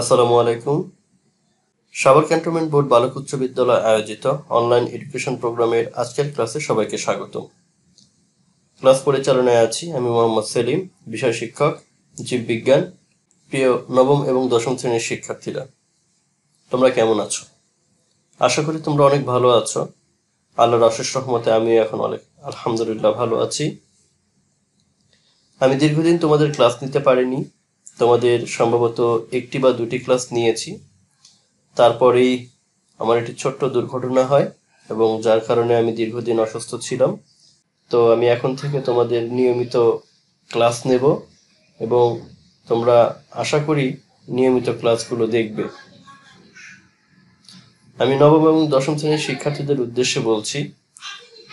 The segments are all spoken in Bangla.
আসসালামু আলাইকুম সাভার ক্যান্টনমেন্ট বোর্ড বালক উচ্চ বিদ্যালয় আয়োজিত অনলাইন এডুকেশন প্রোগ্রামের আজকের ক্লাসে সবাইকে স্বাগত ক্লাস পরিচালনায় আছি আমি মোহাম্মদ সেলিম বিষয় শিক্ষক জীববিজ্ঞান প্রিয় নবম এবং দশম শ্রেণীর শিক্ষার্থীরা তোমরা কেমন আছো আশা করি তোমরা অনেক ভালো আছো আল্লাহর অশেষ রহমতে আমি এখন অনেক আলহামদুলিল্লাহ ভালো আছি আমি দীর্ঘদিন তোমাদের ক্লাস নিতে পারিনি তোমাদের সম্ভবত একটি বা দুটি ক্লাস নিয়েছি তারপরেই আমার একটি ছোট্ট দুর্ঘটনা হয় এবং যার কারণে আমি দীর্ঘদিন অসুস্থ ছিলাম তো আমি এখন থেকে তোমাদের নিয়মিত ক্লাস নেব এবং তোমরা আশা করি নিয়মিত ক্লাসগুলো দেখবে আমি নবম এবং দশম শ্রেণীর শিক্ষার্থীদের উদ্দেশ্যে বলছি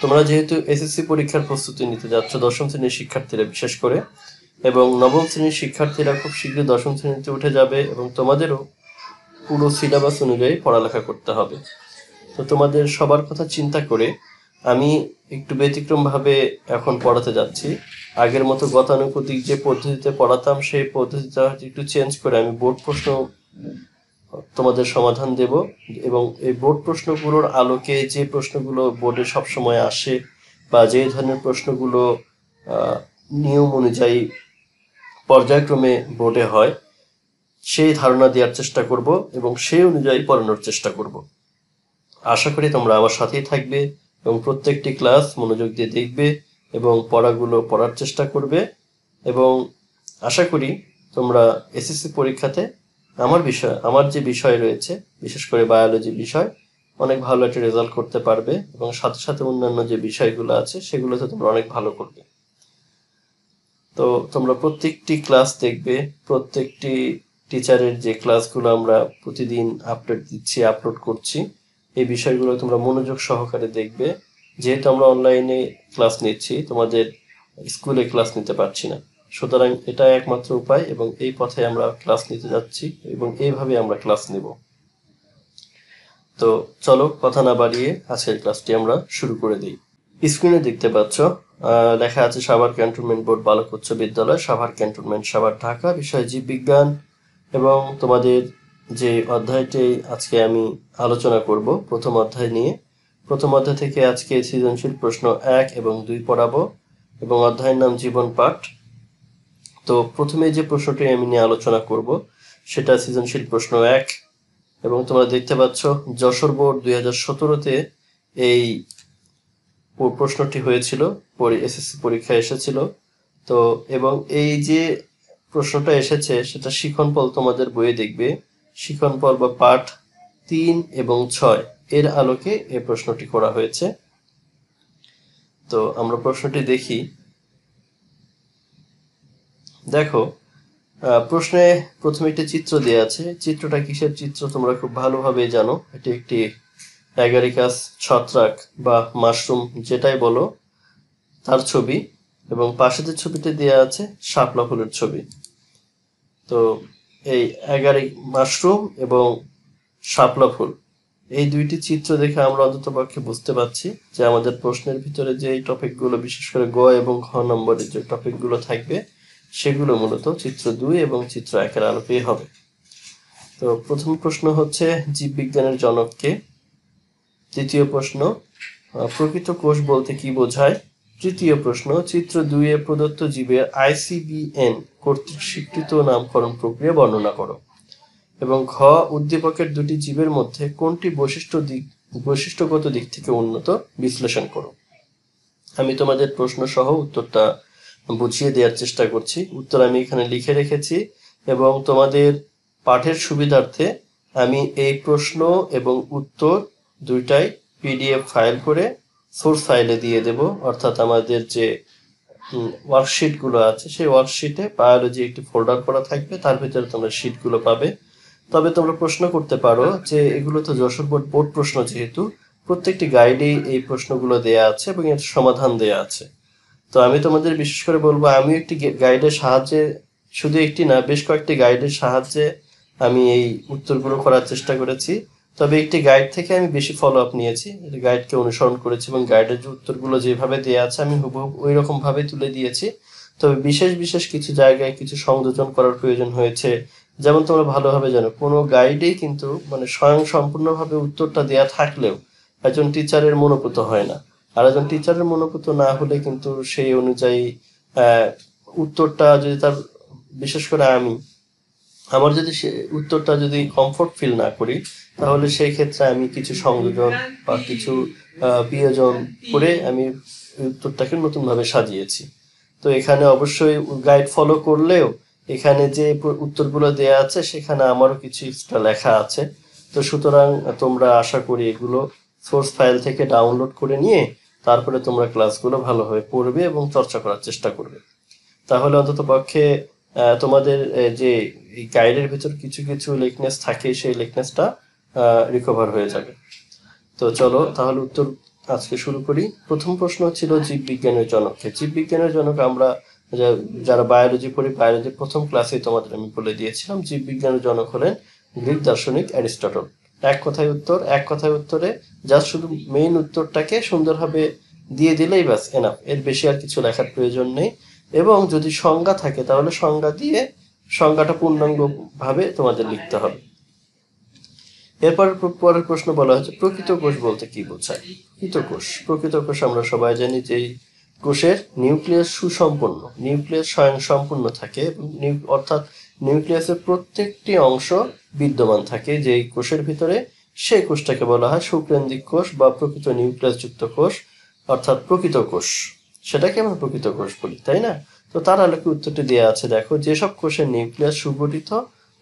তোমরা যেহেতু এসএসসি পরীক্ষার প্রস্তুতি নিতে যাচ্ছ দশম শ্রেণীর শিক্ষার্থীরা বিশেষ করে এবং নবম শ্রেণীর শিক্ষার্থীরা খুব শীঘ্রই দশম শ্রেণীতে উঠে যাবে এবং তোমাদেরও পুরো সিলেবাস অনুযায়ী পড়ালেখা করতে হবে তো তোমাদের সবার কথা চিন্তা করে আমি একটু ব্যতিক্রমভাবে এখন পড়াতে যাচ্ছি আগের মতো গতানুগতিক যে পদ্ধতিতে পড়াতাম সেই পদ্ধতিটা একটু চেঞ্জ করে আমি বোর্ড প্রশ্ন তোমাদের সমাধান দেব এবং এই বোর্ড প্রশ্নগুলোর আলোকে যে প্রশ্নগুলো বোর্ডে সবসময় আসে বা যে ধরনের প্রশ্নগুলো নিয়ম অনুযায়ী পর্যায়ক্রমে ভোটে হয় সেই ধারণা দেওয়ার চেষ্টা করব এবং সেই অনুযায়ী পড়ানোর চেষ্টা করব আশা করি তোমরা আমার সাথেই থাকবে এবং প্রত্যেকটি ক্লাস মনোযোগ দিয়ে দেখবে এবং পড়াগুলো পড়ার চেষ্টা করবে এবং আশা করি তোমরা এসএসসি পরীক্ষাতে আমার বিষয় আমার যে বিষয় রয়েছে বিশেষ করে বায়োলজি বিষয় অনেক ভালো একটা রেজাল্ট করতে পারবে এবং সাথে সাথে অন্যান্য যে বিষয়গুলো আছে সেগুলোতে তোমরা অনেক ভালো করবে তো তোমরা প্রত্যেকটি ক্লাস দেখবে প্রত্যেকটি টিচারের যে ক্লাসগুলো আমরা প্রতিদিন আপডেট দিচ্ছি আপলোড করছি এই বিষয়গুলো তোমরা মনোযোগ সহকারে দেখবে যেহেতু আমরা অনলাইনে ক্লাস নিচ্ছি তোমাদের স্কুলে ক্লাস নিতে পারছি না সুতরাং এটা একমাত্র উপায় এবং এই পথে আমরা ক্লাস নিতে যাচ্ছি এবং এইভাবে আমরা ক্লাস নেব তো চলো কথা না বাড়িয়ে আজকের ক্লাসটি আমরা শুরু করে দিই স্ক্রিনে দেখতে পাচ্ছ লেখা আছে সাভার ক্যান্টনমেন্ট বোর্ড বালক উচ্চ বিদ্যালয় সাভার ক্যান্টনমেন্ট সাভার ঢাকা বিষয় জীববিজ্ঞান এবং তোমাদের যে অধ্যায়টি আজকে আমি আলোচনা করব প্রথম অধ্যায় নিয়ে প্রথম অধ্যায় থেকে আজকে সৃজনশীল প্রশ্ন এক এবং দুই পড়াবো এবং অধ্যায়ের নাম জীবন পাঠ তো প্রথমে যে প্রশ্নটি আমি নিয়ে আলোচনা করব সেটা সৃজনশীল প্রশ্ন এক এবং তোমরা দেখতে পাচ্ছ যশোর বোর্ড দুই হাজার সতেরোতে এই প্রশ্নটি হয়েছিল এসএসসি পরীক্ষা এসেছিল তো এবং এই যে প্রশ্নটা এসেছে সেটা শিখন পল তোমাদের বইয়ে দেখবে শিখন পল বা পাঠ তিন এবং ছয় এর আলোকে এই প্রশ্নটি করা হয়েছে তো আমরা প্রশ্নটি দেখি দেখো প্রশ্নে প্রথমে একটি চিত্র দেওয়া আছে চিত্রটা কিসের চিত্র তোমরা খুব ভালোভাবে জানো এটি একটি অ্যাগারিকাস ছত্রাক বা মাশরুম যেটাই বলো তার ছবি এবং পাশে যে ছবিটি দেওয়া আছে শাপলা ফুলের ছবি তো এই অ্যাগারিক মাশরুম এবং শাপলা ফুল এই দুইটি চিত্র দেখে আমরা অন্তত পক্ষে বুঝতে পারছি যে আমাদের প্রশ্নের ভিতরে যে এই টপিকগুলো বিশেষ করে গ এবং ঘ নম্বরের যে টপিকগুলো থাকবে সেগুলো মূলত চিত্র দুই এবং চিত্র একের আলোকেই হবে তো প্রথম প্রশ্ন হচ্ছে জীববিজ্ঞানের জনককে তৃতীয় প্রশ্ন প্রকৃত কোষ বলতে কি বোঝায় তৃতীয় প্রশ্ন চিত্র দুই এ প্রদত্ত জীবের আইসিবিএন কর্তৃক স্বীকৃত নামকরণ প্রক্রিয়া বর্ণনা করো এবং ঘ উদ্দীপকের দুটি জীবের মধ্যে কোনটি বৈশিষ্ট্য দিক বৈশিষ্ট্যগত দিক থেকে উন্নত বিশ্লেষণ করো আমি তোমাদের প্রশ্ন সহ উত্তরটা বুঝিয়ে দেওয়ার চেষ্টা করছি উত্তর আমি এখানে লিখে রেখেছি এবং তোমাদের পাঠের সুবিধার্থে আমি এই প্রশ্ন এবং উত্তর দুইটাই পিডিএফ ফাইল করে সোর্স ফাইলে দিয়ে দেব অর্থাৎ আমাদের যে ওয়ার্কশিটগুলো আছে সেই ওয়ার্কশিটে বায়োলজি একটি ফোল্ডার করা থাকবে তার ভিতরে তোমরা শিটগুলো পাবে তবে তোমরা প্রশ্ন করতে পারো যে এগুলো তো যশোর বোর্ড বোর্ড প্রশ্ন যেহেতু প্রত্যেকটি গাইডেই এই প্রশ্নগুলো দেয়া আছে এবং এর সমাধান দেয়া আছে তো আমি তোমাদের বিশেষ করে বলবো আমি একটি গাইডের সাহায্যে শুধু একটি না বেশ কয়েকটি গাইডের সাহায্যে আমি এই উত্তরগুলো করার চেষ্টা করেছি তবে একটি গাইড থেকে আমি বেশি ফলো আপ নিয়েছি গাইডকে অনুসরণ করেছি এবং গাইডের যে উত্তরগুলো যেভাবে দেওয়া আছে আমি হুবহুব ওই রকমভাবে তুলে দিয়েছি তবে বিশেষ বিশেষ কিছু জায়গায় কিছু সংযোজন করার প্রয়োজন হয়েছে যেমন তোমরা ভালোভাবে জানো কোনো গাইডেই কিন্তু মানে স্বয়ং সম্পূর্ণভাবে উত্তরটা দেয়া থাকলেও একজন টিচারের মনোপুত হয় না আর একজন টিচারের মনোপুত না হলে কিন্তু সেই অনুযায়ী উত্তরটা যদি তার বিশেষ করে আমি আমার যদি সে উত্তরটা যদি কমফোর্ট ফিল না করি তাহলে সেই ক্ষেত্রে আমি কিছু সংযোজন বা কিছু বিয়োজন করে আমি উত্তরটাকে নতুনভাবে সাজিয়েছি তো এখানে অবশ্যই গাইড ফলো করলেও এখানে যে উত্তরগুলো দেয়া আছে সেখানে আমারও কিছু এক্সট্রা লেখা আছে তো সুতরাং তোমরা আশা করি এগুলো সোর্স ফাইল থেকে ডাউনলোড করে নিয়ে তারপরে তোমরা ক্লাসগুলো ভালোভাবে পড়বে এবং চর্চা করার চেষ্টা করবে তাহলে অন্তত পক্ষে তোমাদের যে গাইডের ভিতর কিছু কিছু লেকনেস থাকে সেই লেকনেসটা রিকভার হয়ে যাবে তো চলো তাহলে উত্তর আজকে শুরু করি প্রথম প্রশ্ন ছিল জীববিজ্ঞানের জনককে জীববিজ্ঞানের জনক আমরা যারা বায়োলজি পড়ি বায়োলজির প্রথম ক্লাসে তোমাদের আমি বলে দিয়েছিলাম জীববিজ্ঞানের জনক হলেন গ্রিক দার্শনিক অ্যারিস্টটল এক কথায় উত্তর এক কথায় উত্তরে যা শুধু মেইন উত্তরটাকে সুন্দরভাবে দিয়ে দিলেই ব্যাস এনাফ এর বেশি আর কিছু লেখার প্রয়োজন নেই এবং যদি সংজ্ঞা থাকে তাহলে সংজ্ঞা দিয়ে সংজ্ঞাটা পূর্ণাঙ্গভাবে তোমাদের লিখতে হবে এরপর পরের প্রশ্ন বলা হয়েছে প্রকৃত কোষ বলতে কি বোঝায় কৃত কোষ প্রকৃত কোষ আমরা সবাই জানি যে কোষের নিউক্লিয়াস সুসম্পন্ন নিউক্লিয়াস স্বয়ং সম্পূর্ণ থাকে অর্থাৎ নিউক্লিয়াসের প্রত্যেকটি অংশ বিদ্যমান থাকে যে কোষের ভিতরে সেই কোষটাকে বলা হয় সুকেন্দ্রিক কোষ বা প্রকৃত নিউক্লিয়াসযুক্ত কোষ অর্থাৎ প্রকৃত কোষ সেটাকে আমরা প্রকৃত কোষ বলি তাই না তো তার আলোকে উত্তরটি দেওয়া আছে দেখো যেসব কোষের নিউক্লিয়াস সুগঠিত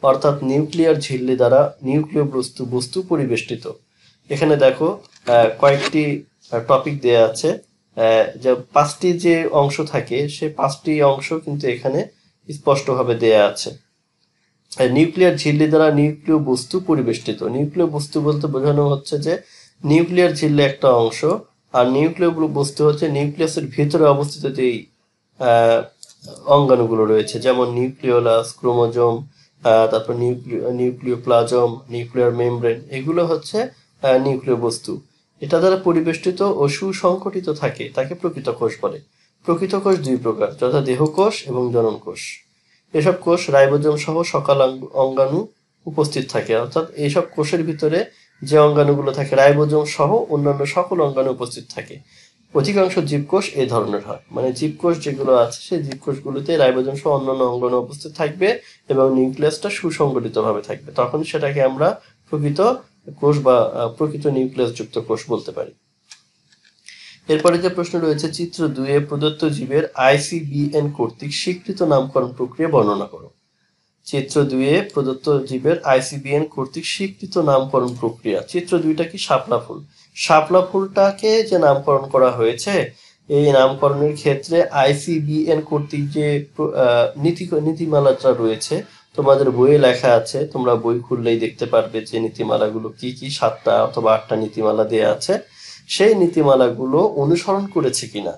অর্থাৎ নিউক্লিয়ার ঝিল্লি দ্বারা নিউক্লিয় বস্তু বস্তু পরিবেষ্টিত এখানে দেখো কয়েকটি টপিক দেয়া আছে যে পাঁচটি যে অংশ থাকে সে পাঁচটি অংশ কিন্তু এখানে স্পষ্টভাবে দেয়া আছে নিউক্লিয়ার ঝিল্লি দ্বারা নিউক্লিয় বস্তু পরিবেষ্টিত নিউক্লিয় বস্তু বলতে বোঝানো হচ্ছে যে নিউক্লিয়ার ঝিল্লি একটা অংশ আর নিউক্লিয় বস্তু হচ্ছে নিউক্লিয়াসের ভিতরে অবস্থিত যেই অঙ্গাণুগুলো রয়েছে যেমন নিউক্লিওলাস ক্রোমোজোম তারপর নিউক্লিয় প্লাজম নিউক্লিয়ার মেমব্রেন এগুলো হচ্ছে নিউক্লিয় বস্তু এটা দ্বারা পরিবেষ্টিত ও সুসংগঠিত থাকে তাকে প্রকৃত কোষ বলে প্রকৃত কোষ দুই প্রকার যথা দেহকোষ এবং জনন কোষ এসব কোষ রাইবোজম সহ সকাল অঙ্গাণু উপস্থিত থাকে অর্থাৎ এইসব কোষের ভিতরে যে অঙ্গাণুগুলো থাকে রাইবোজম সহ অন্যান্য সকল অঙ্গাণু উপস্থিত থাকে অধিকাংশ জীবকোষ এই ধরনের হয় মানে জীবকোষ যেগুলো আছে সেই জীবকোষগুলোতে রাইবোজোম সহ অন্যান্য অঙ্গন উপস্থিত থাকবে এবং নিউক্লিয়াসটা সুসংগঠিতভাবে থাকবে তখন সেটাকে আমরা প্রকৃত কোষ বা প্রকৃত নিউক্লিয়াস যুক্ত কোষ বলতে পারি এরপরে যে প্রশ্ন রয়েছে চিত্র দুয়ে প্রদত্ত জীবের আইসিবিএন কর্তৃক স্বীকৃত নামকরণ প্রক্রিয়া বর্ণনা করো চিত্র দুয়ে প্রদত্ত জীবের আইসিবিএন কর্তৃক স্বীকৃত নামকরণ প্রক্রিয়া চিত্র দুইটা কি শাপলা ফুল শাপলা ফুলটাকে যে নামকরণ করা হয়েছে এই নামকরণের ক্ষেত্রে আইসিবিএন কর্তৃক যে নীতি নীতিমালাটা রয়েছে তোমাদের বইয়ে লেখা আছে তোমরা বই খুললেই দেখতে পারবে যে নীতিমালাগুলো কি কি সাতটা অথবা আটটা নীতিমালা দেয়া আছে সেই নীতিমালাগুলো অনুসরণ করেছে কিনা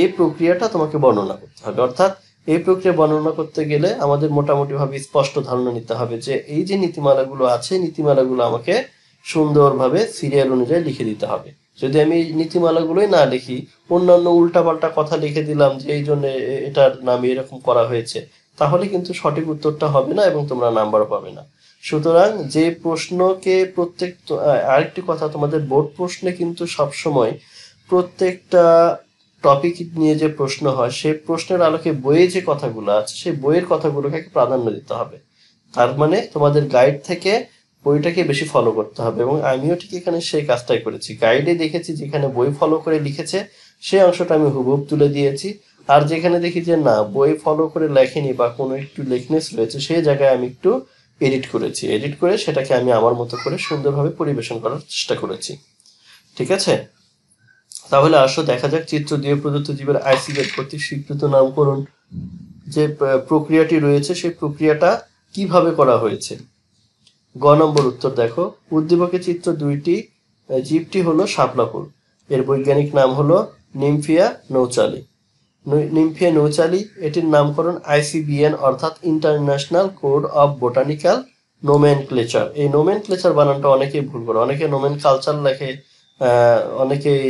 এই প্রক্রিয়াটা তোমাকে বর্ণনা করতে হবে অর্থাৎ এই প্রক্রিয়া বর্ণনা করতে গেলে আমাদের মোটামুটিভাবে স্পষ্ট ধারণা নিতে হবে যে এই যে নীতিমালাগুলো আছে নীতিমালাগুলো আমাকে সুন্দরভাবে সিরিয়াল অনুযায়ী লিখে দিতে হবে যদি আমি নীতিমালাগুলোই না লিখি অন্যান্য উল্টাপাল্টা কথা লিখে দিলাম যে এই জন্য এটার নাম এরকম করা হয়েছে তাহলে কিন্তু সঠিক উত্তরটা হবে না এবং তোমরা নাম্বারও পাবে না সুতরাং যে প্রশ্নকে প্রত্যেক আরেকটি কথা তোমাদের বোর্ড প্রশ্নে কিন্তু সবসময় প্রত্যেকটা টপিক নিয়ে যে প্রশ্ন হয় সেই প্রশ্নের আলোকে বইয়ে যে কথাগুলো আছে সেই বইয়ের কথাগুলোকে প্রাধান্য দিতে হবে তার মানে তোমাদের গাইড থেকে বইটাকে বেশি ফলো করতে হবে এবং আমিও ঠিক এখানে সেই কাজটাই করেছি গাইডে দেখেছি যেখানে বই ফলো করে লিখেছে সেই অংশটা আমি হুবহুব তুলে দিয়েছি আর যেখানে দেখি যে না বই ফলো করে লেখেনি বা কোনো একটু লেখনেস রয়েছে সেই জায়গায় আমি একটু এডিট করেছি এডিট করে সেটাকে আমি আমার মতো করে সুন্দরভাবে পরিবেশন করার চেষ্টা করেছি ঠিক আছে তাহলে আসো দেখা যাক চিত্র দিয়ে প্রদত্ত জীবের আইসিএফ প্রতি স্বীকৃত নামকরণ যে প্রক্রিয়াটি রয়েছে সেই প্রক্রিয়াটা কিভাবে করা হয়েছে গ নম্বর উত্তর দেখো উদ্দীপকের চিত্র দুইটি জীবটি হলো শাপলাপুর এর বৈজ্ঞানিক নাম হলো নিমফিয়া নৌচালি নিমফিয়া নৌচালি এটির নামকরণ আইসিবিএন অর্থাৎ International Code of Botanical Nomenclature এই নোমেন ক্লেচার বানানটা অনেকেই ভুল করে অনেকে নোমেন কালচার লেখে অনেকেই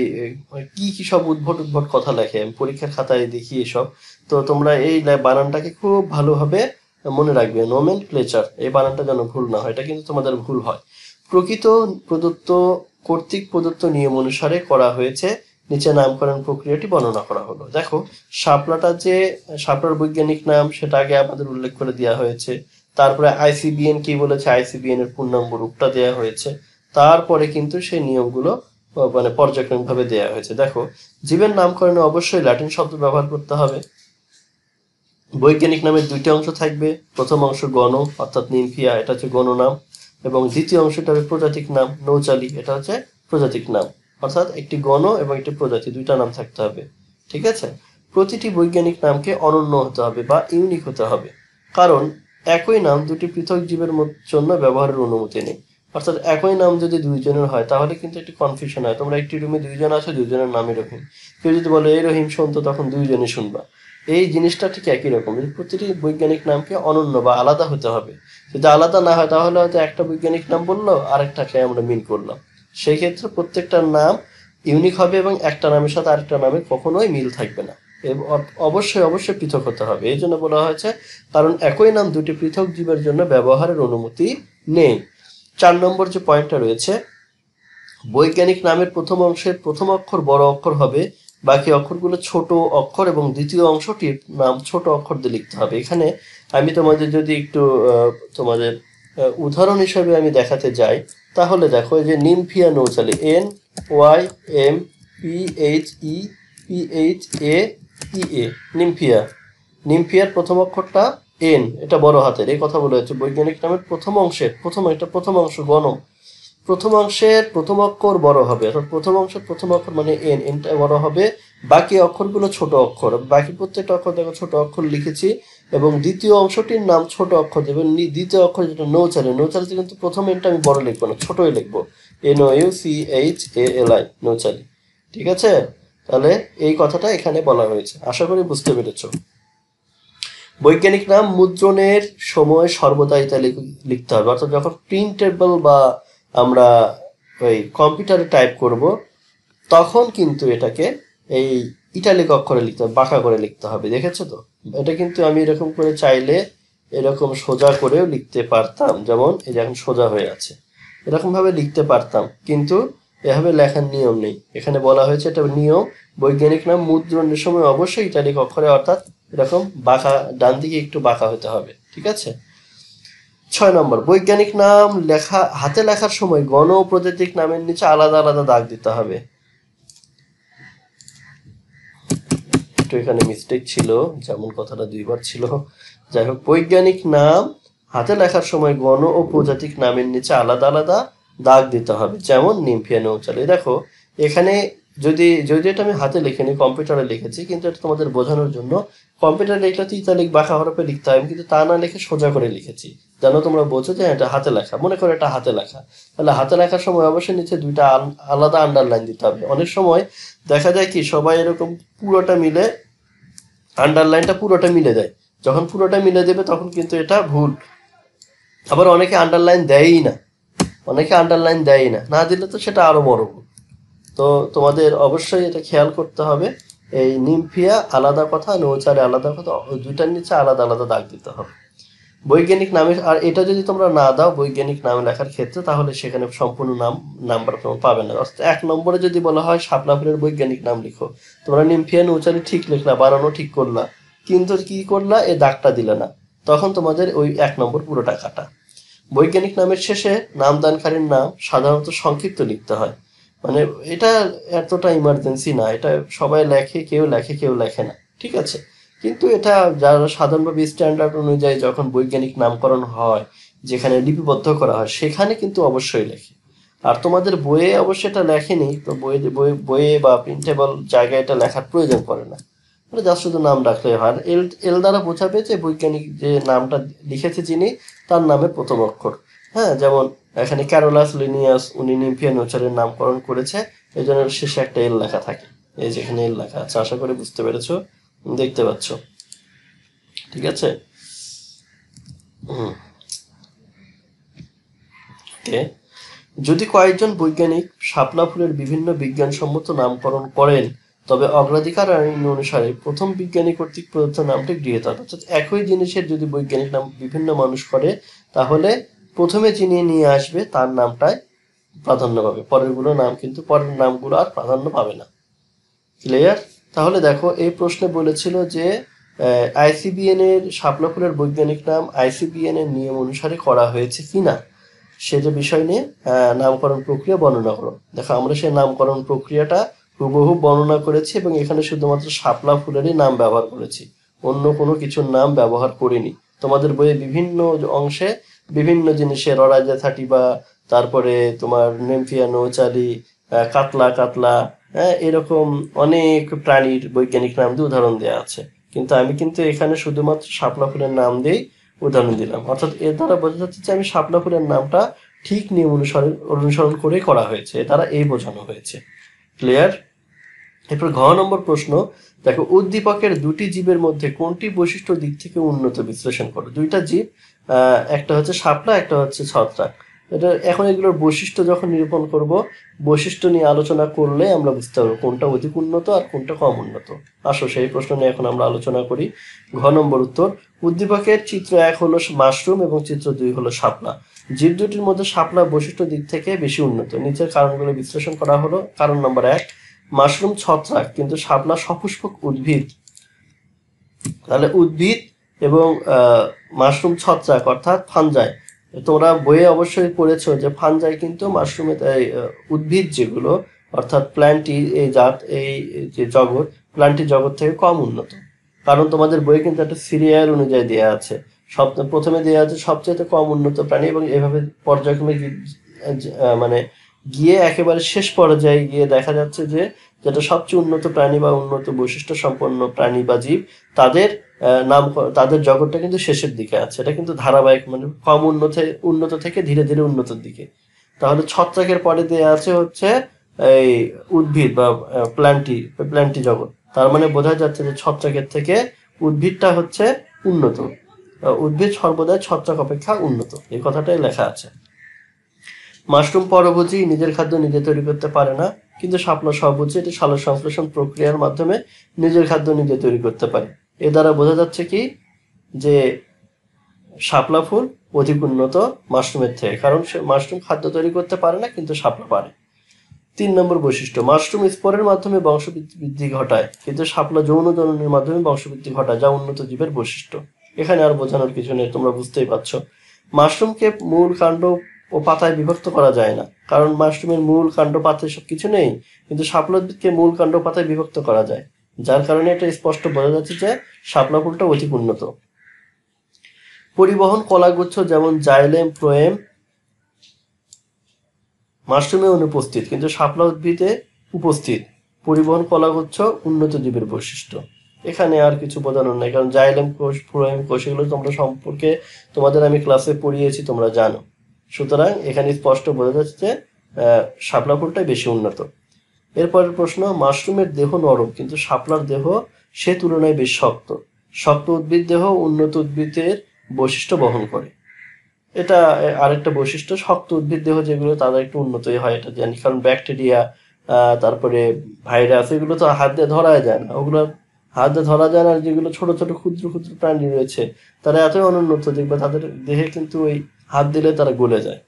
কি কি সব উদ্ভট উদ্ভট কথা লেখে পরীক্ষার খাতায় দেখি এসব তো তোমরা এই বানানটাকে খুব ভালোভাবে মনে রাখবে নোমেন প্লেচার এই বানানটা যেন ভুল না হয় এটা কিন্তু তোমাদের ভুল হয় প্রকৃত প্রদত্ত কর্তৃক প্রদত্ত নিয়ম অনুসারে করা হয়েছে নিচে নামকরণ প্রক্রিয়াটি বর্ণনা করা হলো দেখো শাপলাটা যে শাপলার বৈজ্ঞানিক নাম সেটা আগে আমাদের উল্লেখ করে দেওয়া হয়েছে তারপরে আইসিবিএন কি বলেছে আইসিবিএন এর পূর্ণাঙ্গ রূপটা দেওয়া হয়েছে তারপরে কিন্তু সেই নিয়মগুলো মানে ভাবে দেওয়া হয়েছে দেখো জীবের নামকরণে অবশ্যই ল্যাটিন শব্দ ব্যবহার করতে হবে বৈজ্ঞানিক নামের দুইটা অংশ থাকবে প্রথম অংশ গণ অর্থাৎ নিমফিয়া এটা হচ্ছে গণনাম এবং দ্বিতীয় অংশটা হবে প্রজাতিক নাম নৌচালি এটা হচ্ছে প্রজাতিক নাম অর্থাৎ একটি গণ এবং একটি প্রজাতি দুইটা নাম থাকতে হবে ঠিক আছে প্রতিটি বৈজ্ঞানিক নামকে অনন্য হতে হবে বা ইউনিক হতে হবে কারণ একই নাম দুটি পৃথক জীবের জন্য ব্যবহারের অনুমতি নেই অর্থাৎ একই নাম যদি দুইজনের হয় তাহলে কিন্তু একটি কনফিউশন হয় তোমরা একটি রুমে দুইজন আছো দুইজনের নামই রহিম কেউ যদি বলে এই রহিম শুনতো তখন দুইজনই শুনবা এই জিনিসটা ঠিক একই রকম প্রতিটি বৈজ্ঞানিক নামকে অনন্য বা আলাদা হতে হবে যদি আলাদা না হয় তাহলে হয়তো একটা বৈজ্ঞানিক নাম বললো আরেকটাকে আমরা মিন করলাম সেই ক্ষেত্রে প্রত্যেকটার নাম ইউনিক হবে এবং একটা নামের সাথে আরেকটা নামে কখনোই মিল থাকবে না অবশ্যই অবশ্যই পৃথক হতে হবে এই জন্য বলা হয়েছে কারণ একই নাম দুটি পৃথক জীবের জন্য ব্যবহারের অনুমতি নেই চার নম্বর যে পয়েন্টটা রয়েছে বৈজ্ঞানিক নামের প্রথম অংশের প্রথম অক্ষর বড় অক্ষর হবে বাকি অক্ষরগুলো ছোট অক্ষর এবং দ্বিতীয় অংশটির নাম ছোট অক্ষর দিয়ে লিখতে হবে এখানে আমি তোমাদের যদি একটু তোমাদের উদাহরণ হিসেবে আমি দেখাতে যাই তাহলে দেখো এই যে নিমফিয়া নৌচালি N Y M P H E P H A E A Nymphaea নিমফিয়ার প্রথম অক্ষরটা এন এটা বড় হাতের এই কথা বলে হচ্ছে বৈজ্ঞানিক নামের প্রথম অংশের প্রথম এটা প্রথম অংশ গণ প্রথম অংশের প্রথম অক্ষর বড় হবে অর্থাৎ প্রথম অংশের প্রথম অক্ষর মানে এন এনটা বড় হবে বাকি অক্ষরগুলো ছোট অক্ষর বাকি প্রত্যেকটা অক্ষর দেখো ছোট অক্ষর লিখেছি এবং দ্বিতীয় অংশটির নাম ছোট অক্ষর দেবে দ্বিতীয় অক্ষর যেটা নৌচালে নৌচালিতে কিন্তু প্রথম এনটা আমি বড় লিখবো না ছোটই লিখবো N O U C H A L I নৌচালি ঠিক আছে তাহলে এই কথাটা এখানে বলা হয়েছে আশা করি বুঝতে পেরেছ বৈজ্ঞানিক নাম মুদ্রণের সময় সর্বদাই তা লিখতে হবে অর্থাৎ যখন প্রিন্টেবল বা আমরা ওই কম্পিউটারে টাইপ করব তখন কিন্তু এটাকে এই ইটালিক অক্ষরে লিখতে হবে বাঁকা করে লিখতে হবে দেখেছো তো এটা কিন্তু আমি এরকম করে চাইলে এরকম সোজা করেও লিখতে পারতাম যেমন এই যে এখন সোজা হয়ে আছে এরকমভাবে লিখতে পারতাম কিন্তু এভাবে লেখার নিয়ম নেই এখানে বলা হয়েছে এটা নিয়ম বৈজ্ঞানিক নাম মুদ্রণের সময় অবশ্যই ইটালিক অক্ষরে অর্থাৎ এরকম বাঁকা ডান দিকে একটু বাঁকা হতে হবে ঠিক আছে ছয় নম্বর বৈজ্ঞানিক নাম লেখা হাতে লেখার সময় গণ ও প্রজাতিক নামের নিচে আলাদা আলাদা দাগ দিতে হবে একটু এখানে মিস্টেক ছিল যেমন কথাটা দুইবার ছিল যাই হোক বৈজ্ঞানিক নাম হাতে লেখার সময় গণ ও প্রজাতিক নামের নিচে আলাদা আলাদা দাগ দিতে হবে যেমন নিমফিয়া নৌচালে দেখো এখানে যদি যদি এটা আমি হাতে লিখিনি কম্পিউটারে লিখেছি কিন্তু এটা তোমাদের বোঝানোর জন্য কম্পিউটারে লিখলে তো ইতালিক বাঁকা হরফে লিখতে হয় আমি কিন্তু তা না লিখে সোজা করে লিখেছি যেন তোমরা বলছো যে এটা হাতে লেখা মনে করো এটা হাতে লেখা তাহলে হাতে লেখার সময় অবশ্যই নিচে দুইটা আলাদা আন্ডারলাইন দিতে হবে অনেক সময় দেখা যায় কি সবাই এরকম পুরোটা মিলে আন্ডারলাইনটা পুরোটা মিলে দেয় যখন পুরোটা মিলে দেবে তখন কিন্তু এটা ভুল আবার অনেকে আন্ডারলাইন দেয়ই না অনেকে আন্ডারলাইন দেয়ই না না দিলে তো সেটা আরও বড় ভুল তো তোমাদের অবশ্যই এটা খেয়াল করতে হবে এই নিমফিয়া আলাদা কথা নৌচারে আলাদা কথা দুইটার নিচে আলাদা আলাদা দাগ দিতে হবে বৈজ্ঞানিক নামে আর এটা যদি তোমরা না দাও বৈজ্ঞানিক নাম লেখার ক্ষেত্রে তাহলে সেখানে সম্পূর্ণ নাম নাম্বার তোমরা পাবে না অর্থাৎ এক নম্বরে যদি বলা হয় শাপলা ফুলের বৈজ্ঞানিক নাম লিখো তোমরা নিমফিয়ান উচ্চারণ ঠিক লিখলা বানানো ঠিক করলা কিন্তু কি করলা এ দাগটা দিলে না তখন তোমাদের ওই এক নম্বর পুরোটা কাটা বৈজ্ঞানিক নামের শেষে নামদানকারীর নাম সাধারণত সংক্ষিপ্ত লিখতে হয় মানে এটা এতটা ইমার্জেন্সি না এটা সবাই লেখে কেউ লেখে কেউ লেখে না ঠিক আছে কিন্তু এটা যারা সাধারণভাবে স্ট্যান্ডার্ড অনুযায়ী যখন বৈজ্ঞানিক নামকরণ হয় যেখানে লিপিবদ্ধ করা হয় সেখানে কিন্তু অবশ্যই লেখে আর তোমাদের বইয়ে অবশ্য এটা লেখেনি তো বইয়ে বইয়ে বা প্রিন্টেবল জায়গায় এটা লেখার প্রয়োজন পড়ে না যার মানে শুধু নাম রাখলে হয় আর এল এল দ্বারা বোঝাবে যে বৈজ্ঞানিক যে নামটা লিখেছে যিনি তার নামে প্রথম অক্ষর হ্যাঁ যেমন এখানে ক্যারোলাস লিনিয়াস উনি নিমফিয়া নোচারের নামকরণ করেছে এই জন্য শেষে একটা এল লেখা থাকে এই যেখানে এল লেখা আছে আশা করি বুঝতে পেরেছো দেখতে পাচ্ছ ঠিক আছে ওকে যদি কয়েকজন বৈজ্ঞানিক শাপলা ফুলের বিভিন্ন বিজ্ঞানসম্মত নামকরণ করেন তবে অগ্রাধিকার আইন অনুসারে প্রথম বিজ্ঞানী কর্তৃক প্রদত্ত নামটি গৃহীত অর্থাৎ একই জিনিসের যদি বৈজ্ঞানিক নাম বিভিন্ন মানুষ করে তাহলে প্রথমে যিনি নিয়ে আসবে তার নামটাই প্রাধান্য পাবে পরেরগুলো নাম কিন্তু পরের নামগুলো আর প্রাধান্য পাবে না ক্লিয়ার তাহলে দেখো এই প্রশ্নে বলেছিল যে আইসিবিএন এর শাপলা ফুলের বৈজ্ঞানিক নাম আইসিবিএন এর নিয়ম অনুসারে করা হয়েছে কিনা যে বিষয় নিয়ে নামকরণ প্রক্রিয়া বর্ণনা করো দেখো আমরা সেই নামকরণ প্রক্রিয়াটা হুবহু বর্ণনা করেছি এবং এখানে শুধুমাত্র শাপলা ফুলেরই নাম ব্যবহার করেছি অন্য কোনো কিছুর নাম ব্যবহার করিনি তোমাদের বইয়ে বিভিন্ন অংশে বিভিন্ন জিনিসের অরাজা থার্টি বা তারপরে তোমার নেমফিয়া নৌচালি কাতলা কাতলা হ্যাঁ এরকম অনেক প্রাণীর বৈজ্ঞানিক নাম দিয়ে উদাহরণ দেওয়া আছে কিন্তু আমি কিন্তু এখানে শুধুমাত্র শাপলা ফুলের নাম দিয়েই উদাহরণ দিলাম অর্থাৎ এর দ্বারা বোঝা যাচ্ছে যে আমি শাপলা ফুলের নামটা ঠিক নিয়ম অনুসরণ অনুসরণ করে করা হয়েছে দ্বারা এই বোঝানো হয়েছে ক্লিয়ার এরপর ঘ নম্বর প্রশ্ন দেখো উদ্দীপকের দুটি জীবের মধ্যে কোনটি বৈশিষ্ট্য দিক থেকে উন্নত বিশ্লেষণ করো দুইটা জীব একটা হচ্ছে শাপলা একটা হচ্ছে ছত্রাক এটা এখন এগুলোর বৈশিষ্ট্য যখন নিরূপণ করব বৈশিষ্ট্য নিয়ে আলোচনা করলে আমরা বুঝতে পারবো কোনটা অধিক উন্নত আর কোনটা কম উন্নত আসো সেই প্রশ্ন নিয়ে এখন আমরা আলোচনা করি ঘ নম্বর উত্তর উদ্দীপকের চিত্র এক হলো মাশরুম এবং চিত্র দুই হলো শাপলা জীব দুটির মধ্যে শাপলা বৈশিষ্ট্য দিক থেকে বেশি উন্নত নিচের কারণগুলো বিশ্লেষণ করা হলো কারণ নম্বর এক মাশরুম ছত্রাক কিন্তু শাপলা সপুষ্পক উদ্ভিদ তাহলে উদ্ভিদ এবং মাশরুম ছত্রাক অর্থাৎ ফানজায় তোমরা বইয়ে অবশ্যই পড়েছো যে ফানজাই কিন্তু মাশরুমে উদ্ভিদ যেগুলো অর্থাৎ প্ল্যান্টি এই জাত এই যে জগৎ প্ল্যান্টি জগৎ থেকে কম উন্নত কারণ তোমাদের বইয়ে কিন্তু একটা সিরিয়াল অনুযায়ী দেওয়া আছে সব প্রথমে দেওয়া আছে সবচেয়ে কম উন্নত প্রাণী এবং এভাবে পর্যায়ক্রমে মানে গিয়ে একেবারে শেষ পর্যায়ে গিয়ে দেখা যাচ্ছে যে যেটা সবচেয়ে উন্নত প্রাণী বা উন্নত বৈশিষ্ট্য সম্পন্ন প্রাণী বা জীব তাদের নাম তাদের জগৎটা কিন্তু শেষের দিকে আছে এটা কিন্তু ধারাবাহিক মানে কম উন্নত উন্নত থেকে ধীরে ধীরে উন্নতর দিকে তাহলে ছত্রাকের পরে দেয়া আছে হচ্ছে এই উদ্ভিদ বা প্ল্যান্টি প্ল্যান্টি জগৎ তার মানে বোঝা যাচ্ছে যে ছত্রাকের থেকে উদ্ভিদটা হচ্ছে উন্নত উদ্ভিদ সর্বদাই ছত্রাক অপেক্ষা উন্নত এই কথাটাই লেখা আছে মাশরুম পরবর্তী নিজের খাদ্য নিজে তৈরি করতে পারে না কিন্তু শাপলা সর্বোচ্চ এটি সালোক সংশ্লেষণ প্রক্রিয়ার মাধ্যমে নিজের খাদ্য নিজে তৈরি করতে পারে এ দ্বারা বোঝা যাচ্ছে কি যে শাপলা ফুল অধিক উন্নত মাশরুমের থেকে কারণ সে মাশরুম খাদ্য তৈরি করতে পারে না কিন্তু শাপলা পারে তিন নম্বর বৈশিষ্ট্য মাশরুম স্পোরের মাধ্যমে বংশবৃদ্ধি ঘটায় কিন্তু শাপলা যৌন জননের মাধ্যমে বংশবৃদ্ধি ঘটায় যা উন্নত জীবের বৈশিষ্ট্য এখানে আর বোঝানোর কিছু নেই তোমরা বুঝতেই পারছো মাশরুমকে মূল কাণ্ড ও পাতায় বিভক্ত করা যায় না কারণ মাশরুমের মূল কাণ্ড পাতায় সব কিছু নেই কিন্তু উদ্ভিদকে মূল কাণ্ড পাতায় বিভক্ত করা যায় যার কারণে এটা স্পষ্ট বোঝা যাচ্ছে যে শাপলা ফুলটা অধিক উন্নত পরিবহন কলাগুচ্ছ যেমন জাইলেম প্রোয়েম মাশরুমে অনুপস্থিত কিন্তু শাপলা উদ্ভিদে উপস্থিত পরিবহন কলাগুচ্ছ উন্নত জীবের বৈশিষ্ট্য এখানে আর কিছু বোঝানোর নাই কারণ জাইলেম কোষ প্রোয়েম কোষ এগুলো তোমরা সম্পর্কে তোমাদের আমি ক্লাসে পড়িয়েছি তোমরা জানো সুতরাং এখানে স্পষ্ট বোঝা যাচ্ছে শাপলা ফুলটাই বেশি উন্নত এরপরের প্রশ্ন মাশরুমের দেহ নরম কিন্তু শাপলার দেহ সে তুলনায় বেশ শক্ত শক্ত উদ্ভিদ দেহ উন্নত উদ্ভিদের বৈশিষ্ট্য বহন করে এটা আরেকটা বৈশিষ্ট্য শক্ত উদ্ভিদ দেহ যেগুলো তারা একটু উন্নতই হয় এটা জানি কারণ ব্যাকটেরিয়া তারপরে ভাইরাস এগুলো তো হাত দিয়ে ধরা যায় না ওগুলো হাত দিয়ে ধরা যায় না যেগুলো ছোট ছোট ক্ষুদ্র ক্ষুদ্র প্রাণী রয়েছে তারা এতই অনুন্নত দেখবে তাদের দেহে কিন্তু ওই হাত দিলে তারা গলে যায়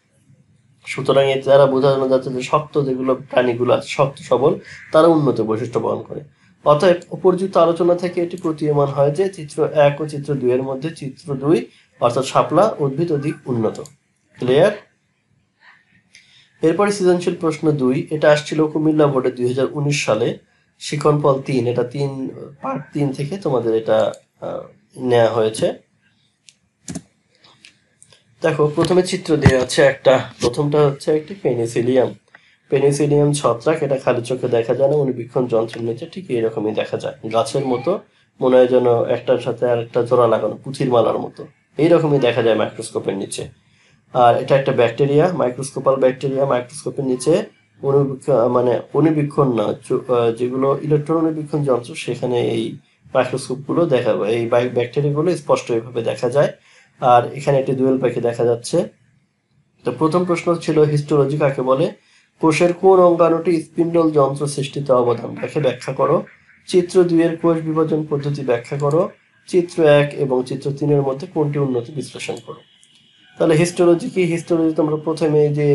সুতরাং এতে তারা বোঝানো যাচ্ছে যে শক্ত যেগুলো প্রাণীগুলো আছে শক্ত সবল তারা উন্নত বৈশিষ্ট্য বহন করে অতএব উপর্যুক্ত আলোচনা থেকে এটি প্রতীয়মান হয় যে চিত্র এক ও চিত্র দুই এর মধ্যে চিত্র দুই অর্থাৎ শাপলা উদ্ভিদ অধিক উন্নত ক্লিয়ার এরপরে সৃজনশীল প্রশ্ন দুই এটা আসছিল কুমিল্লা বোর্ডে দুই সালে পল তিন এটা তিন পার্ট তিন থেকে তোমাদের এটা নেওয়া হয়েছে দেখো প্রথমে চিত্র দেওয়া আছে একটা প্রথমটা হচ্ছে একটি পেনিসিলিয়াম পেনিসিলিয়াম ছত্রাক এটা খালি চোখে দেখা যায় না অনুবীক্ষণ যন্ত্রের নিচে ঠিক এইরকমই দেখা যায় গাছের মতো মনে হয় যেন একটার সাথে আর একটা জোড়া লাগানো পুঁথির মালার মতো এইরকমই দেখা যায় মাইক্রোস্কোপের নিচে আর এটা একটা ব্যাকটেরিয়া মাইক্রোস্কোপাল ব্যাকটেরিয়া মাইক্রোস্কোপের নিচে অনুবীক্ষণ মানে অনুবীক্ষণ না যেগুলো ইলেকট্রন অনুবীক্ষণ যন্ত্র সেখানে এই মাইক্রোস্কোপগুলো দেখা এই ব্যাকটেরিয়াগুলো স্পষ্ট এইভাবে দেখা যায় আর এখানে একটি দুয়েল পাখি দেখা যাচ্ছে তো প্রথম প্রশ্ন ছিল হিস্টোলজি কাকে বলে কোষের কোন অঙ্গাণুটি স্পিন্ডল যন্ত্র সৃষ্টিতে অবদান রাখে ব্যাখ্যা করো চিত্র দুয়ের কোষ বিভাজন পদ্ধতি ব্যাখ্যা করো চিত্র এক এবং চিত্র তিনের মধ্যে কোনটি উন্নতি বিশ্লেষণ করো তাহলে হিস্টোলজি কি হিস্টোলজি তোমরা প্রথমে যে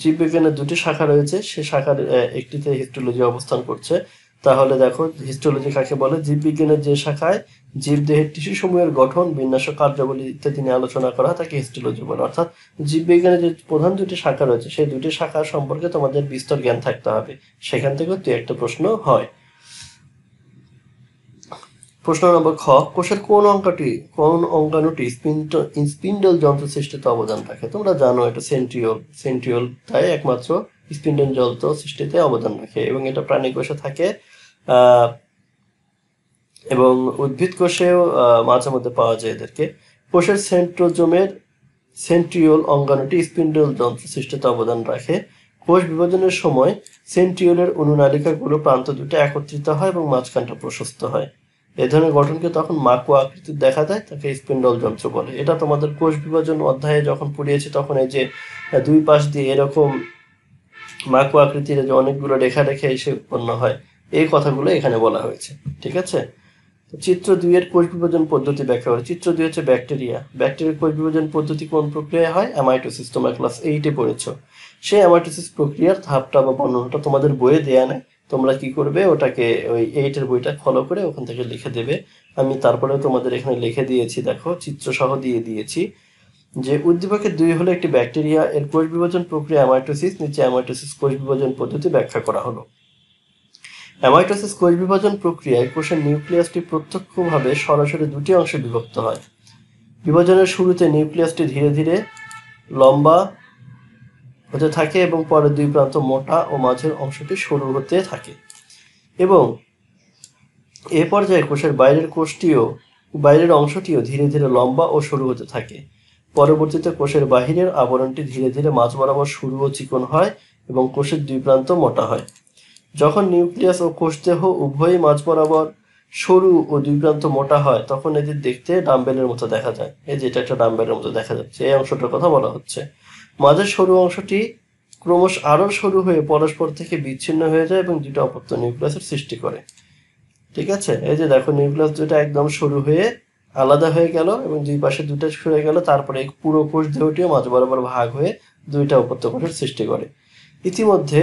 জীববিজ্ঞানের দুটি শাখা রয়েছে সে শাখার একটিতে হিস্টোলজি অবস্থান করছে তাহলে দেখো হিস্টোলজি কাকে বলে জীববিজ্ঞানের যে শাখায় দেহের টিস্যু সমূহের গঠন বিন্যাস কার্যাবলী ইত্যাদি নিয়ে আলোচনা করা তাকে হিস্টোলজি বলে অর্থাৎ জীববিজ্ঞানের যে প্রধান দুটি শাখা রয়েছে সেই দুটি শাখা সম্পর্কে তোমাদের বিস্তর জ্ঞান থাকতে হবে সেখান থেকেও তুই একটা প্রশ্ন হয় প্রশ্ন নম্বর খ কোষের কোন অঙ্কটি কোন অঙ্কাণুটি স্পিন্ডল যন্ত্র সৃষ্টিতে অবদান রাখে তোমরা জানো এটা সেন্ট্রিওল সেন্ট্রিওল তাই একমাত্র স্পিন্ডল যন্ত্র সৃষ্টিতে অবদান রাখে এবং এটা প্রাণী কোষে থাকে এবং উদ্ভিদ কোষেও মাঝে মধ্যে পাওয়া যায় এদেরকে কোষের সেন্ট্রোজোমের সেন্ট্রিওল অঙ্গাণুটি স্পিন্ডল যন্ত্র সৃষ্টিতে অবদান রাখে কোষ বিভাজনের সময় সেন্ট্রিওলের অনুনালিকাগুলো প্রান্ত দুটো একত্রিত হয় এবং মাঝখানটা প্রশস্ত হয় এ ধরনের গঠনকে তখন মাকু আকৃতির দেখা দেয় তাকে স্পিন্ডল যন্ত্র বলে এটা তোমাদের কোষ বিভাজন অধ্যায়ে যখন পড়িয়েছে তখন এই যে দুই পাশ দিয়ে এরকম মাকো আকৃতির যে অনেকগুলো রেখা রেখে এসে উৎপন্ন হয় এই কথাগুলো এখানে বলা হয়েছে ঠিক আছে চিত্র দুইয়ের কোষ বিভাজন পদ্ধতি ব্যাখ্যা করে চিত্র দুই হচ্ছে ব্যাকটেরিয়া ব্যাকটেরিয়া কোষ বিভাজন পদ্ধতি কোন প্রক্রিয়ায় হয় অ্যামাইটোসিস তোমরা ক্লাস এইটে পড়েছ সেই অ্যামাইটোসিস প্রক্রিয়ার ধাপটা বা বর্ণনাটা তোমাদের বইয়ে দেয়া নেয় তোমরা কি করবে ওটাকে ওই এইটের বইটা ফলো করে ওখান থেকে লিখে দেবে আমি তারপরে তোমাদের এখানে লিখে দিয়েছি দেখো চিত্র সহ দিয়ে দিয়েছি যে উদ্দীপকে দুই হলো একটি ব্যাকটেরিয়া এর কোষ বিভাজন প্রক্রিয়া অ্যামাইটোসিস নিচে অ্যামাইটোসিস কোষ বিভাজন পদ্ধতি ব্যাখ্যা করা হলো অ্যামাইটোসিস কোষ বিভাজন প্রক্রিয়ায় কোষের নিউক্লিয়াসটি প্রত্যক্ষভাবে সরাসরি দুটি অংশে বিভক্ত হয় বিভাজনের শুরুতে নিউক্লিয়াসটি ধীরে ধীরে লম্বা হতে থাকে এবং পরে দুই প্রান্ত মোটা ও মাঝের অংশটি সরু হতে থাকে এবং এ পর্যায়ে কোষের বাইরের কোষটিও বাইরের অংশটিও ধীরে ধীরে লম্বা ও সরু হতে থাকে পরবর্তীতে কোষের বাহিরের আবরণটি ধীরে ধীরে মাঝ বরাবর সরু ও চিকন হয় এবং কোষের দুই প্রান্ত মোটা হয় যখন নিউক্লিয়াস ও কোষদেহ উভয়ই মাঝ বরাবর সরু ও দুর্ভ্রান্ত মোটা হয় তখন এদের দেখতে ডাম্বেলের মতো দেখা যায় এই যে এটা একটা ডাম্বেলের মতো দেখা যাচ্ছে এই অংশটার কথা বলা হচ্ছে মাঝের সরু অংশটি ক্রমশ আরও সরু হয়ে পরস্পর থেকে বিচ্ছিন্ন হয়ে যায় এবং দুটো অপত্য নিউক্লিয়াসের সৃষ্টি করে ঠিক আছে এই যে দেখো নিউক্লিয়াস দুটো একদম সরু হয়ে আলাদা হয়ে গেল এবং দুই পাশে দুটো সরে গেল তারপরে পুরো কোষ দেহটিও মাঝ বরাবর ভাগ হয়ে দুইটা কোষের সৃষ্টি করে ইতিমধ্যে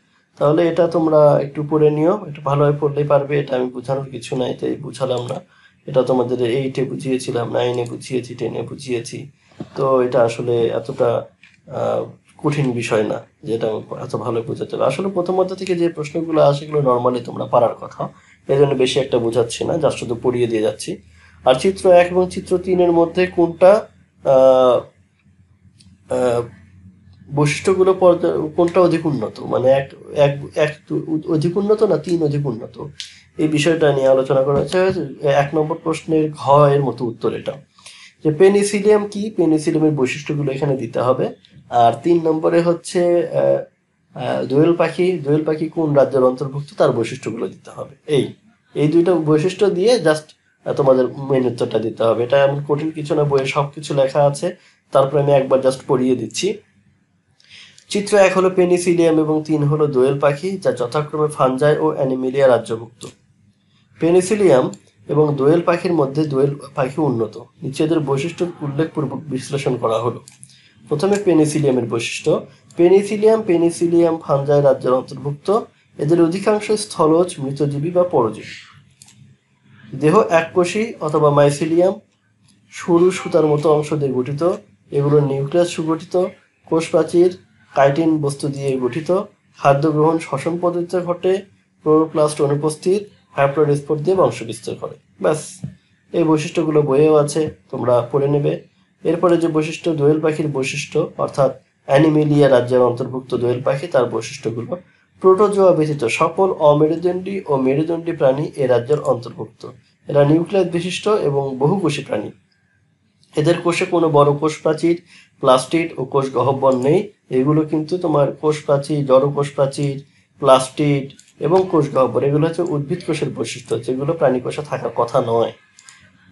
তাহলে এটা তোমরা একটু পড়ে নিও একটু ভালোভাবে পড়লেই পারবে এটা আমি বোঝানোর কিছু নাই তাই বুঝালাম না এটা তোমাদের এইটে বুঝিয়েছিলাম নাইনে বুঝিয়েছি টেনে বুঝিয়েছি তো এটা আসলে এতটা কঠিন বিষয় না যেটা এত ভালো বোঝাতে হবে আসলে প্রথমত থেকে যে প্রশ্নগুলো আসে এগুলো নর্মালি তোমরা পারার কথা এই জন্য বেশি একটা বোঝাচ্ছি না যা শুধু পড়িয়ে দিয়ে যাচ্ছি আর চিত্র এক এবং চিত্র তিনের মধ্যে কোনটা বৈশিষ্ট্যগুলো কোনটা অধিক উন্নত মানে এক এক এক অধিক উন্নত না তিন অধিক উন্নত এই বিষয়টা নিয়ে আলোচনা করা হয়েছে এক নম্বর প্রশ্নের ঘ এর মতো উত্তর এটা যে পেনিসিলিয়াম কি পেনিসিলিয়ামের বৈশিষ্ট্যগুলো এখানে দিতে হবে আর তিন নম্বরে হচ্ছে দোয়েল পাখি দোয়েল পাখি কোন রাজ্যের অন্তর্ভুক্ত তার বৈশিষ্ট্যগুলো দিতে হবে এই এই দুইটা বৈশিষ্ট্য দিয়ে জাস্ট তোমাদের মেন উত্তরটা দিতে হবে এটা এমন কঠিন কিছু না বইয়ে সব কিছু লেখা আছে তারপরে আমি একবার জাস্ট পড়িয়ে দিচ্ছি চিত্র এক হলো পেনিসিলিয়াম এবং তিন হলো দোয়েল পাখি যা যথাক্রমে ফানজাই ও অ্যানিমেলিয়া রাজ্যভুক্ত পেনিসিলিয়াম এবং দোয়েল পাখির মধ্যে দোয়েল পাখি উন্নত এদের বৈশিষ্ট্য উল্লেখপূর্বক বিশ্লেষণ করা হলো প্রথমে পেনিসিলিয়ামের বৈশিষ্ট্য পেনিসিলিয়াম পেনিসিলিয়াম ফানজাই রাজ্যের অন্তর্ভুক্ত এদের অধিকাংশ স্থলজ মৃতজীবী বা পরজীবী দেহ এককোষী অথবা মাইসিলিয়াম সরু সুতার মতো অংশ দিয়ে গঠিত এগুলোর নিউক্লিয়াস সুগঠিত কোষ প্রাচীর কাইটিন বস্তু দিয়ে গঠিত খাদ্য গ্রহণ শ্বসন পদ্ধতিতে ঘটে ক্লোরোপ্লাস্ট অনুপস্থিত হাইপ্লোড দিয়ে বংশ বিস্তার করে ব্যাস এই বৈশিষ্ট্যগুলো বইয়েও আছে তোমরা পড়ে নেবে এরপরে যে বৈশিষ্ট্য দোয়েল পাখির বৈশিষ্ট্য অর্থাৎ অ্যানিমেলিয়া রাজ্যের অন্তর্ভুক্ত দোয়েল পাখি তার বৈশিষ্ট্যগুলো প্রোটোজোয়া ব্যতীত সকল অমেরুদণ্ডী ও মেরুদণ্ডী প্রাণী এ রাজ্যের অন্তর্ভুক্ত এরা নিউক্লিয়াস বিশিষ্ট এবং বহুকোষী প্রাণী এদের কোষে কোনো বড় কোষ প্রাচীর প্লাস্টিড ও কোষ গহ্বর নেই এগুলো কিন্তু তোমার কোষ প্রাচীর জড় কোষ প্রাচীর প্লাস্টিড এবং কোষ গহ্বর এগুলো হচ্ছে উদ্ভিদ কোষের বৈশিষ্ট্য যেগুলো প্রাণী কোষে থাকার কথা নয়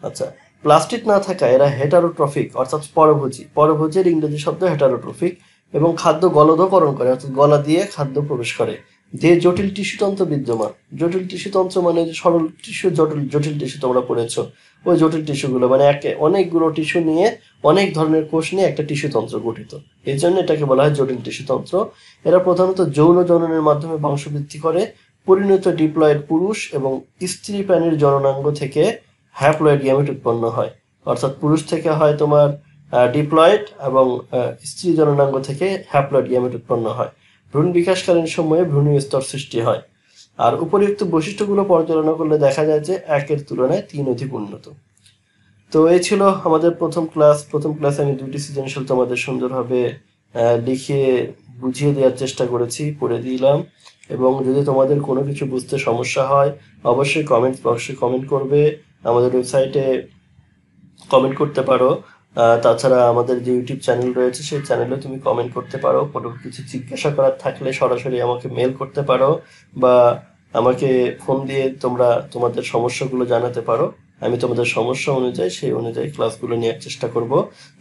আচ্ছা প্লাস্টিড না থাকা এরা হেটারোট্রফিক অর্থাৎ পরভোজী পরভোজের ইংরেজি শব্দ হেটারোট্রফিক এবং খাদ্য গলদকরণ করে অর্থাৎ গলা দিয়ে খাদ্য প্রবেশ করে যে জটিল টিস্যুতন্ত্র বিদ্যমান জটিল টিস্যুতন্ত্র মানে সরল টিস্যু জটিল জটিল টিস্যু তোমরা পড়েছো ওই জটিল টিস্যুগুলো মানে একে অনেকগুলো টিস্যু নিয়ে অনেক ধরনের কোষ নিয়ে একটা টিস্যু তন্ত্র গঠিত এই জন্য এটাকে বলা হয় জটিল টিস্যু তন্ত্র এরা প্রধানত যৌন জননের মাধ্যমে বংশবৃদ্ধি করে পরিণত ডিপ্লয়েড পুরুষ এবং স্ত্রী প্রাণীর জননাঙ্গ থেকে হ্যাপ্লয়েড গ্যামেট উৎপন্ন হয় অর্থাৎ পুরুষ থেকে হয় তোমার ডিপ্লয়েড এবং স্ত্রী জননাঙ্গ থেকে হ্যাপ্লয়েড গ্যামেট উৎপন্ন হয় ভ্রূণ বিকাশকালীন সময়ে ভ্রূণীয় স্তর সৃষ্টি হয় আর উপরিক্ত বৈশিষ্ট্যগুলো পর্যালোচনা করলে দেখা যায় যে একের তুলনায় তিন অধিক উন্নত তো এই ছিল আমাদের প্রথম ক্লাস প্রথম ক্লাসে আমি দুটি সৃজনশীল তোমাদের সুন্দরভাবে লিখে বুঝিয়ে দেওয়ার চেষ্টা করেছি পড়ে দিলাম এবং যদি তোমাদের কোনো কিছু বুঝতে সমস্যা হয় অবশ্যই কমেন্ট বক্সে কমেন্ট করবে আমাদের ওয়েবসাইটে কমেন্ট করতে পারো তাছাড়া আমাদের যে ইউটিউব চ্যানেল রয়েছে সেই চ্যানেলে তুমি কমেন্ট করতে পারো কোনো কিছু জিজ্ঞাসা করার থাকলে সরাসরি আমাকে মেল করতে পারো বা আমাকে ফোন দিয়ে তোমরা তোমাদের সমস্যাগুলো জানাতে পারো আমি তোমাদের সমস্যা অনুযায়ী সেই অনুযায়ী ক্লাসগুলো নেওয়ার চেষ্টা করব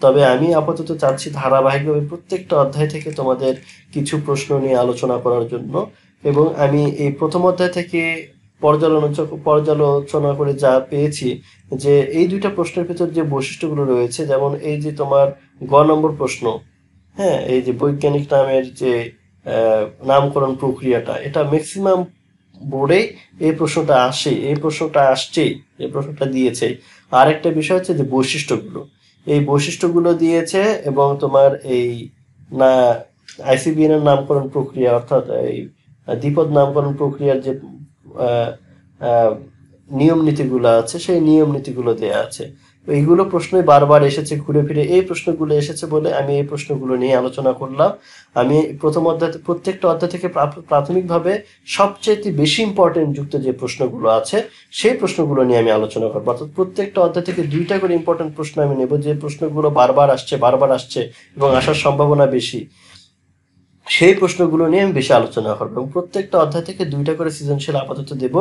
তবে আমি আপাতত চাচ্ছি ধারাবাহিকভাবে প্রত্যেকটা অধ্যায় থেকে তোমাদের কিছু প্রশ্ন নিয়ে আলোচনা করার জন্য এবং আমি এই প্রথম অধ্যায় থেকে পর্যালোচক পর্যালোচনা করে যা পেয়েছি যে এই দুইটা প্রশ্নের ভিতর যে বৈশিষ্ট্যগুলো রয়েছে যেমন এই যে তোমার গ নম্বর প্রশ্ন হ্যাঁ এই যে বৈজ্ঞানিক নামের যে নামকরণ প্রক্রিয়াটা এটা ম্যাক্সিমাম বোর্ডে এই প্রশ্নটা আসে এই প্রশ্নটা আসছে এই প্রশ্নটা দিয়েছে আরেকটা বিষয় হচ্ছে যে বৈশিষ্ট্যগুলো এই বৈশিষ্ট্যগুলো দিয়েছে এবং তোমার এই না আইসিবিএন এর নামকরণ প্রক্রিয়া অর্থাৎ এই দ্বিপদ নামকরণ প্রক্রিয়ার যে নিয়ম নীতিগুলো আছে সেই নিয়ম নীতিগুলো দেওয়া আছে এইগুলো প্রশ্নই বারবার এসেছে ঘুরে ফিরে এই প্রশ্নগুলো এসেছে বলে আমি এই প্রশ্নগুলো নিয়ে আলোচনা করলাম আমি প্রথম অধ্যায় প্রত্যেকটা অধ্যায় থেকে প্রাথমিকভাবে সবচেয়ে বেশি ইম্পর্টেন্ট যুক্ত যে প্রশ্নগুলো আছে সেই প্রশ্নগুলো নিয়ে আমি আলোচনা করবো অর্থাৎ প্রত্যেকটা অধ্যায় থেকে দুইটা করে ইম্পর্টেন্ট প্রশ্ন আমি নেব যে প্রশ্নগুলো বারবার আসছে বারবার আসছে এবং আসার সম্ভাবনা বেশি সেই প্রশ্নগুলো নিয়ে আমি বেশি আলোচনা করবো এবং প্রত্যেকটা অধ্যায় থেকে দুইটা করে সৃজনশীল আপাতত দেব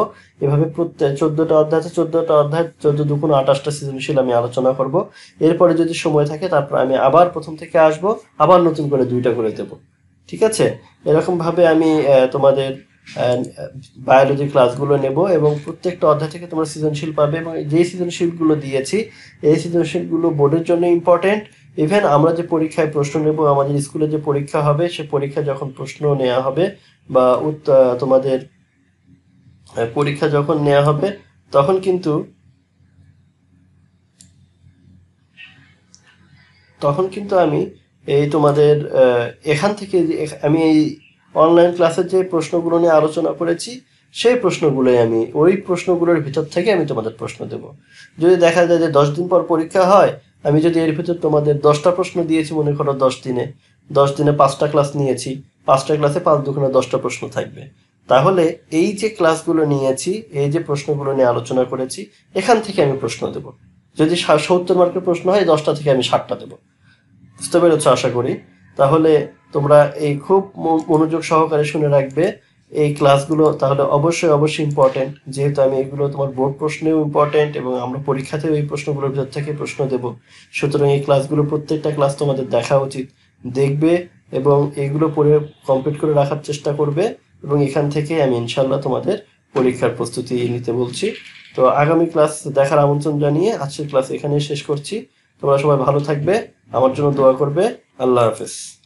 এভাবে প্রত্যেক চোদ্দটা অধ্যায় আছে চোদ্দটা অধ্যায় চোদ্দ দুগুণ আঠাশটা সৃজনশীল আমি আলোচনা করব এরপরে যদি সময় থাকে তারপর আমি আবার প্রথম থেকে আসব আবার নতুন করে দুইটা করে দেব ঠিক আছে এরকমভাবে আমি তোমাদের বায়োলজি ক্লাসগুলো নেব এবং প্রত্যেকটা অধ্যায় থেকে তোমরা সৃজনশীল পাবে এবং যেই সৃজনশীলগুলো দিয়েছি এই সৃজনশীলগুলো বোর্ডের জন্য ইম্পর্টেন্ট ইভেন আমরা যে পরীক্ষায় প্রশ্ন নেব আমাদের স্কুলে যে পরীক্ষা হবে সে পরীক্ষা যখন প্রশ্ন নেওয়া হবে বা তোমাদের পরীক্ষা যখন নেওয়া হবে তখন কিন্তু তখন কিন্তু আমি এই তোমাদের এখান থেকে আমি এই অনলাইন ক্লাসের যে প্রশ্নগুলো নিয়ে আলোচনা করেছি সেই প্রশ্নগুলোই আমি ওই প্রশ্নগুলোর ভিতর থেকে আমি তোমাদের প্রশ্ন দেব যদি দেখা যায় যে দশ দিন পর পরীক্ষা হয় আমি যদি এর ভিতর তোমাদের দশটা প্রশ্ন দিয়েছি মনে করো দশ দিনে দশ দিনে পাঁচটা ক্লাস নিয়েছি পাঁচটা ক্লাসে পাঁচ দুখানে দশটা প্রশ্ন থাকবে তাহলে এই যে ক্লাসগুলো নিয়েছি এই যে প্রশ্নগুলো নিয়ে আলোচনা করেছি এখান থেকে আমি প্রশ্ন দেব যদি সত্তর মার্কের প্রশ্ন হয় দশটা থেকে আমি ষাটটা দেব বুঝতে পেরেছ আশা করি তাহলে তোমরা এই খুব মনোযোগ সহকারে শুনে রাখবে এই ক্লাসগুলো তাহলে অবশ্যই অবশ্যই ইম্পর্টেন্ট যেহেতু আমি এগুলো তোমার বোর্ড প্রশ্নেও ইম্পর্টেন্ট এবং আমরা পরীক্ষাতেও এই প্রশ্নগুলোর ভিতর থেকে প্রশ্ন দেব সুতরাং এই ক্লাসগুলো প্রত্যেকটা ক্লাস তোমাদের দেখা উচিত দেখবে এবং এগুলো পড়ে কমপ্লিট করে রাখার চেষ্টা করবে এবং এখান থেকে আমি ইনশাল্লাহ তোমাদের পরীক্ষার প্রস্তুতি নিতে বলছি তো আগামী ক্লাস দেখার আমন্ত্রণ জানিয়ে আজকের ক্লাস এখানে শেষ করছি তোমরা সবাই ভালো থাকবে আমার জন্য দোয়া করবে আল্লাহ হাফেজ